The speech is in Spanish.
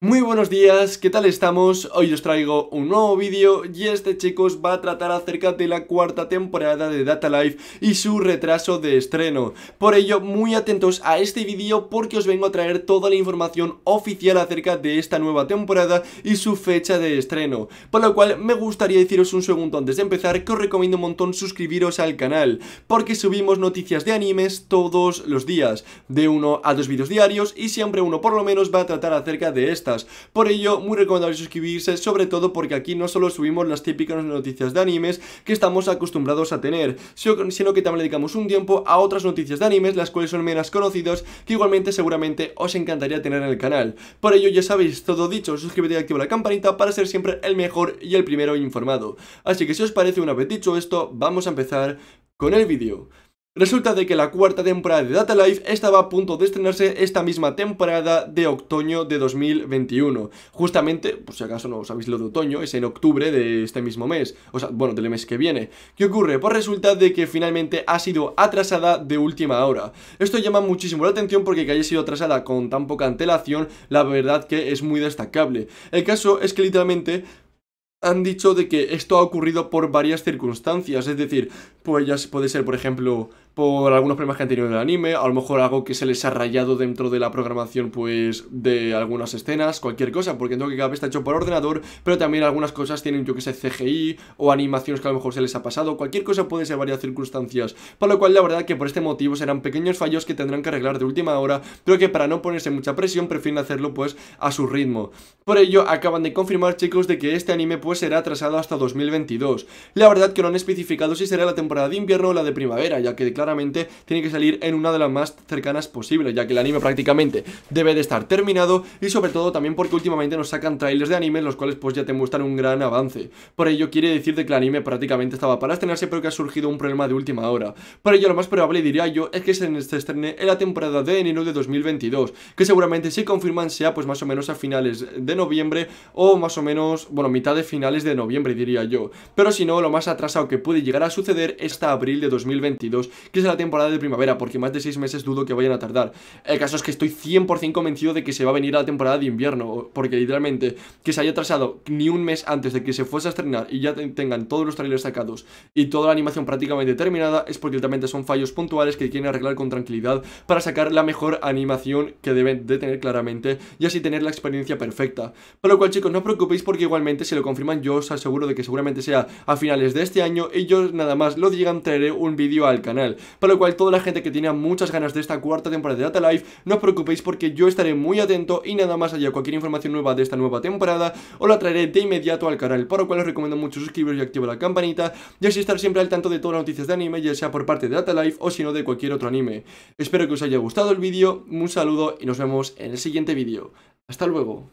Muy buenos días, ¿qué tal estamos? Hoy os traigo un nuevo vídeo y este chicos va a tratar acerca de la cuarta temporada de Data Life y su retraso de estreno. Por ello, muy atentos a este vídeo porque os vengo a traer toda la información oficial acerca de esta nueva temporada y su fecha de estreno. Por lo cual, me gustaría deciros un segundo antes de empezar que os recomiendo un montón suscribiros al canal, porque subimos noticias de animes todos los días, de uno a dos vídeos diarios y siempre uno por lo menos va a tratar acerca de esta por ello, muy recomendable suscribirse, sobre todo porque aquí no solo subimos las típicas noticias de animes que estamos acostumbrados a tener, sino que también dedicamos un tiempo a otras noticias de animes, las cuales son menos conocidas, que igualmente seguramente os encantaría tener en el canal. Por ello, ya sabéis, todo dicho, suscríbete y activa la campanita para ser siempre el mejor y el primero informado. Así que si os parece, una vez dicho esto, vamos a empezar con el vídeo. Resulta de que la cuarta temporada de Data Life estaba a punto de estrenarse esta misma temporada de otoño de 2021. Justamente, por si acaso no habéis lo de otoño, es en octubre de este mismo mes, o sea, bueno, del mes que viene. ¿Qué ocurre? Pues resulta de que finalmente ha sido atrasada de última hora. Esto llama muchísimo la atención porque que haya sido atrasada con tan poca antelación, la verdad que es muy destacable. El caso es que literalmente han dicho de que esto ha ocurrido por varias circunstancias, es decir, pues ya puede ser, por ejemplo, por algunos problemas que han tenido en el anime, a lo mejor algo que se les ha rayado dentro de la programación pues de algunas escenas, cualquier cosa, porque tengo que cada vez está hecho por ordenador, pero también algunas cosas tienen yo que sé CGI o animaciones que a lo mejor se les ha pasado, cualquier cosa puede ser varias circunstancias, por lo cual la verdad que por este motivo serán pequeños fallos que tendrán que arreglar de última hora, pero que para no ponerse mucha presión prefieren hacerlo pues a su ritmo. Por ello acaban de confirmar chicos de que este anime pues será atrasado hasta 2022. La verdad que no han especificado si será la temporada de invierno o la de primavera, ya que claro tiene que salir en una de las más cercanas posibles, ya que el anime prácticamente debe de estar terminado y sobre todo también porque últimamente nos sacan trailers de anime los cuales pues ya te muestran un gran avance. Por ello quiere decir de que el anime prácticamente estaba para estrenarse pero que ha surgido un problema de última hora. Por ello lo más probable diría yo es que se estrene en la temporada de enero de 2022, que seguramente si confirman sea pues más o menos a finales de noviembre o más o menos, bueno, mitad de finales de noviembre diría yo. Pero si no, lo más atrasado que puede llegar a suceder es abril de 2022, que sea la temporada de primavera, porque más de 6 meses dudo que vayan a tardar. El caso es que estoy 100% convencido de que se va a venir a la temporada de invierno, porque literalmente que se haya atrasado ni un mes antes de que se fuese a estrenar y ya tengan todos los trailers sacados y toda la animación prácticamente terminada, es porque literalmente son fallos puntuales que quieren arreglar con tranquilidad para sacar la mejor animación que deben de tener claramente y así tener la experiencia perfecta. Por lo cual chicos, no os preocupéis porque igualmente si lo confirman yo os aseguro de que seguramente sea a finales de este año y yo nada más lo digan traeré un vídeo al canal. Para lo cual, toda la gente que tenía muchas ganas de esta cuarta temporada de Data Life, no os preocupéis porque yo estaré muy atento y nada más allá cualquier información nueva de esta nueva temporada, os la traeré de inmediato al canal, para lo cual os recomiendo mucho suscribiros y activar la campanita y así estar siempre al tanto de todas las noticias de anime, ya sea por parte de Data Life o si no de cualquier otro anime. Espero que os haya gustado el vídeo, un saludo y nos vemos en el siguiente vídeo. Hasta luego.